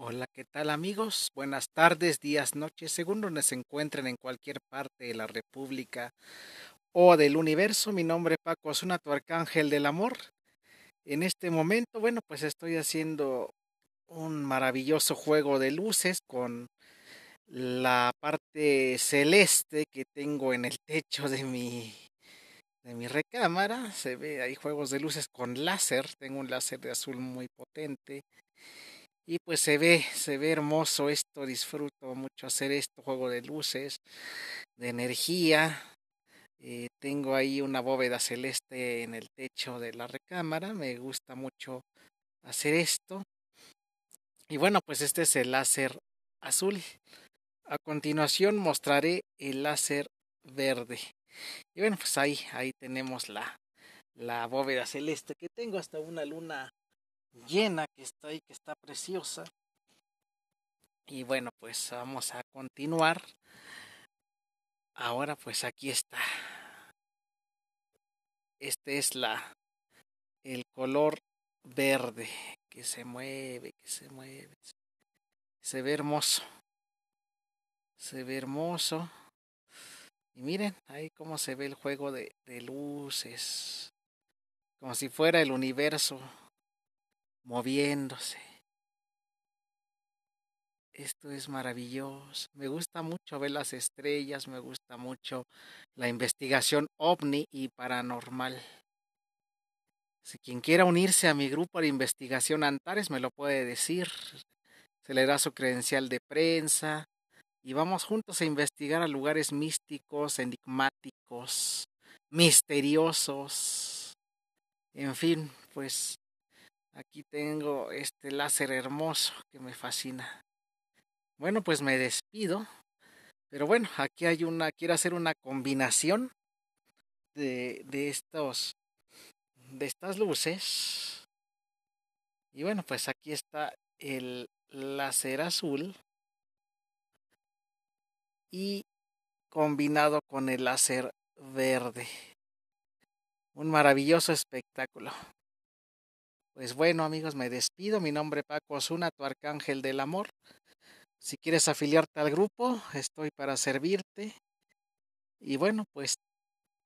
Hola, ¿qué tal amigos? Buenas tardes, días, noches, según donde se encuentren en cualquier parte de la República o del universo. Mi nombre es Paco Azuna, tu arcángel del amor. En este momento, bueno, pues estoy haciendo un maravilloso juego de luces con la parte celeste que tengo en el techo de mi de mi recámara se ve hay juegos de luces con láser tengo un láser de azul muy potente y pues se ve, se ve hermoso esto, disfruto mucho hacer esto, juego de luces, de energía. Eh, tengo ahí una bóveda celeste en el techo de la recámara, me gusta mucho hacer esto. Y bueno, pues este es el láser azul. A continuación mostraré el láser verde. Y bueno, pues ahí, ahí tenemos la, la bóveda celeste que tengo hasta una luna llena que está ahí, que está preciosa. Y bueno, pues vamos a continuar. Ahora pues aquí está. Este es la el color verde que se mueve, que se mueve. Se ve hermoso. Se ve hermoso. Y miren ahí cómo se ve el juego de, de luces. Como si fuera el universo moviéndose. Esto es maravilloso. Me gusta mucho ver las estrellas, me gusta mucho la investigación ovni y paranormal. Si quien quiera unirse a mi grupo de investigación Antares me lo puede decir. Se le da su credencial de prensa y vamos juntos a investigar a lugares místicos, enigmáticos, misteriosos. En fin, pues Aquí tengo este láser hermoso que me fascina. Bueno, pues me despido. Pero bueno, aquí hay una, quiero hacer una combinación de, de estos, de estas luces. Y bueno, pues aquí está el láser azul y combinado con el láser verde. Un maravilloso espectáculo. Pues bueno, amigos, me despido. Mi nombre es Paco Osuna, tu arcángel del amor. Si quieres afiliarte al grupo, estoy para servirte. Y bueno, pues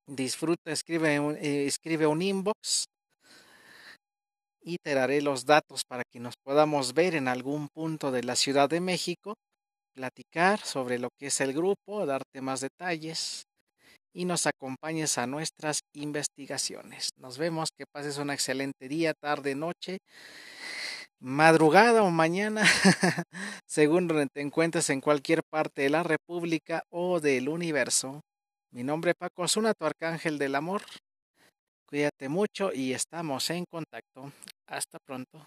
disfruta, escribe, eh, escribe un inbox y te daré los datos para que nos podamos ver en algún punto de la Ciudad de México, platicar sobre lo que es el grupo, darte más detalles y nos acompañes a nuestras investigaciones. Nos vemos, que pases un excelente día, tarde, noche, madrugada o mañana, según te encuentres en cualquier parte de la República o del universo. Mi nombre es Paco Azuna, tu arcángel del amor. Cuídate mucho y estamos en contacto. Hasta pronto.